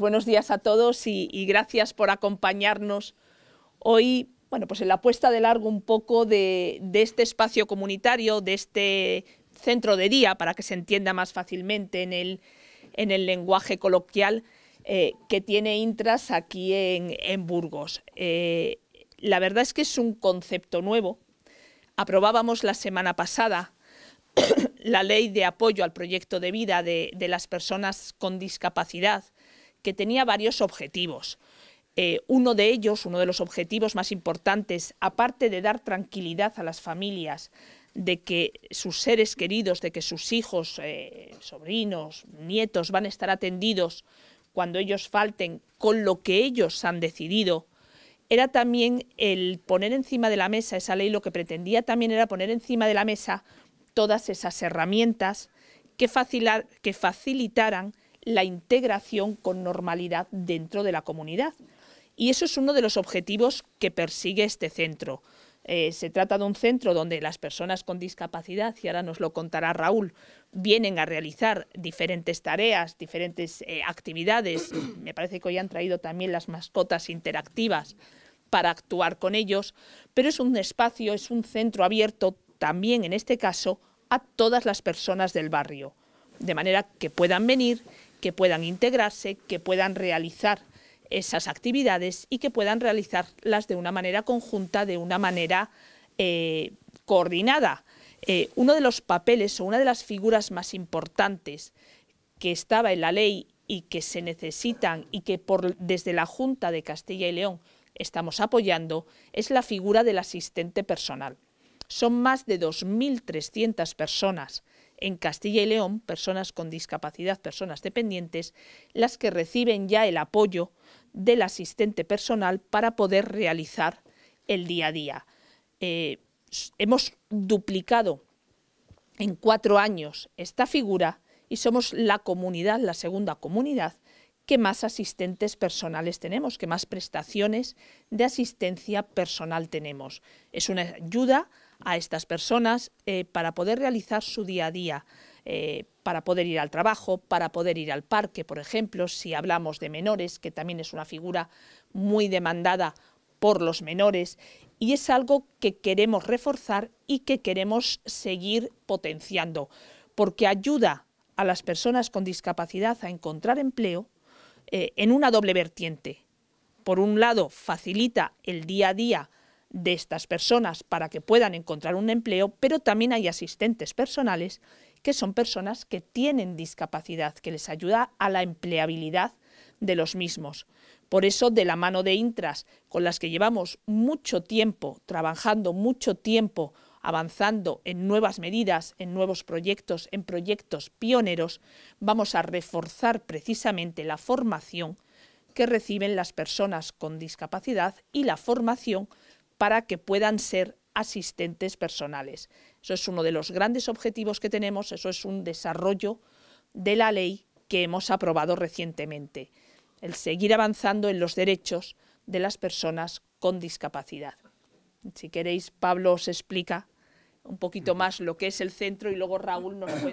Buenos días a todos y, gracias por acompañarnos hoy, bueno, pues en la puesta de largo un poco de, este espacio comunitario, de este centro de día, para que se entienda más fácilmente en el, lenguaje coloquial eh, que tiene Intras aquí en, Burgos. Eh, la verdad es que es un concepto nuevo. Aprobábamos la semana pasada la ley de apoyo al proyecto de vida de las personas con discapacidad que tenía varios objetivos. Eh, uno de ellos, uno de los objetivos más importantes, aparte de dar tranquilidad a las familias, de que sus seres queridos, de que sus hijos, eh, sobrinos, nietos van a estar atendidos cuando ellos falten con lo que ellos han decidido, era también el poner encima de la mesa esa ley, lo que pretendía también era poner encima de la mesa todas esas herramientas que, facilitaran la integración con normalidad dentro de la comunidad. Y eso es uno de los objetivos que persigue este centro. Eh, se trata de un centro donde las personas con discapacidad, y ahora nos lo contará Raúl, vienen a realizar diferentes tareas, diferentes eh, actividades. Me parece que hoy han traído también las mascotas interactivas para actuar con ellos, pero es un espacio, es un centro abierto también en este caso a todas las personas del barrio, de manera que puedan venir que puedan integrarse, que puedan realizar esas actividades y que puedan realizarlas de una manera conjunta, de una manera eh, coordinada. Eh, uno de los papeles o una de las figuras más importantes que estaba en la ley y que se necesitan y que desde la Junta de Castilla y León estamos apoyando es la figura del asistente personal. Son más de 2.300 personas en Castilla y León, personas con discapacidad, personas dependientes, las que reciben ya el apoyo del asistente personal para poder realizar el día a día. Eh, hemos duplicado en cuatro años esta figura y somos la comunidad, la segunda comunidad, que más asistentes personales tenemos, que más prestaciones de asistencia personal tenemos. Es una ayuda a estas personas eh, para poder realizar su día a día, eh, para poder ir al trabajo, para poder ir al parque, por ejemplo, si hablamos de menores, que también es una figura muy demandada por los menores y es algo que queremos reforzar y que queremos seguir potenciando, porque ayuda a las personas con discapacidad a encontrar empleo eh, en una doble vertiente. Por un lado, facilita el día a día de estas personas para que puedan encontrar un empleo, pero también hay asistentes personales que son personas que tienen discapacidad, que les ayuda a la empleabilidad de los mismos. Por eso, de la mano de Intras, con las que llevamos mucho tiempo trabajando, mucho tiempo avanzando en nuevas medidas, en nuevos proyectos, en proyectos pioneros, vamos a reforzar precisamente la formación que reciben las personas con discapacidad y la formación para que puedan ser asistentes personales. Eso es uno de los grandes objetivos que tenemos, eso es un desarrollo de la ley que hemos aprobado recientemente, el seguir avanzando en los derechos de las personas con discapacidad. Si queréis, Pablo os explica un poquito más lo que es el centro y luego Raúl nos cuenta.